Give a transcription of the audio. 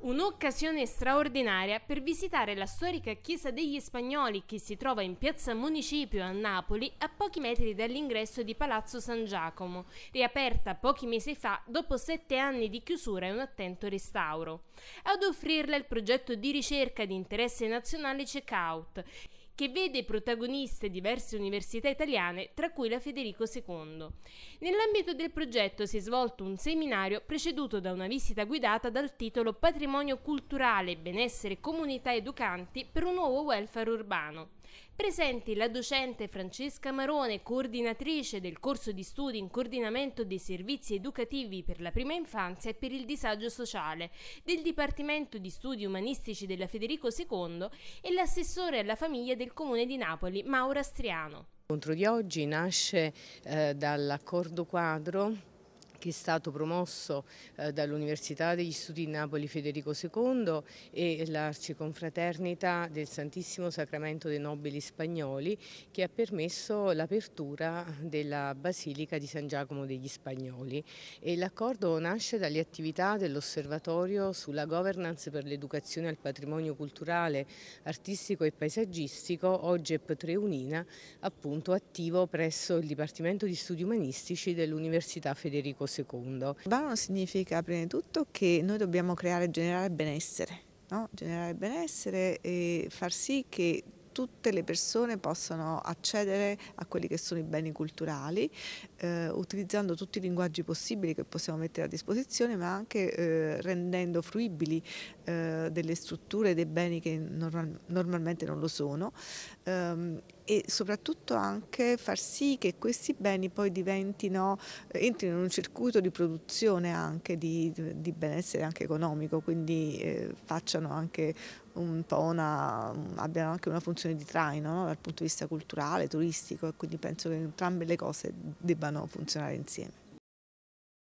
Un'occasione straordinaria per visitare la storica chiesa degli Spagnoli che si trova in piazza Municipio a Napoli a pochi metri dall'ingresso di Palazzo San Giacomo, riaperta pochi mesi fa dopo sette anni di chiusura e un attento restauro. Ad offrirla il progetto di ricerca di interesse nazionale Checkout, che vede protagoniste diverse università italiane, tra cui la Federico II. Nell'ambito del progetto si è svolto un seminario preceduto da una visita guidata dal titolo Patrimonio culturale, benessere, comunità educanti per un nuovo welfare urbano. Presenti la docente Francesca Marone, coordinatrice del corso di studi in coordinamento dei servizi educativi per la prima infanzia e per il disagio sociale del Dipartimento di Studi Umanistici della Federico II e l'assessore alla famiglia del Comune di Napoli, Maura Striano. L'incontro di oggi nasce eh, dall'accordo quadro che è stato promosso eh, dall'Università degli Studi di Napoli Federico II e l'Arciconfraternita del Santissimo Sacramento dei Nobili Spagnoli che ha permesso l'apertura della Basilica di San Giacomo degli Spagnoli. l'accordo nasce dalle attività dell'Osservatorio sulla governance per l'educazione al patrimonio culturale, artistico e paesaggistico, OGEP Treunina, appunto attivo presso il Dipartimento di Studi Umanistici dell'Università Federico II secondo. Bauno significa prima di tutto che noi dobbiamo creare e generare benessere, no? generare benessere e far sì che tutte le persone possano accedere a quelli che sono i beni culturali eh, utilizzando tutti i linguaggi possibili che possiamo mettere a disposizione ma anche eh, rendendo fruibili eh, delle strutture e dei beni che normal normalmente non lo sono ehm, e soprattutto anche far sì che questi beni poi diventino, eh, entrino in un circuito di produzione anche di, di benessere anche economico, quindi eh, facciano anche un po' una, abbiano anche una funzione di traino no? dal punto di vista culturale, turistico e quindi penso che entrambe le cose debbano funzionare insieme.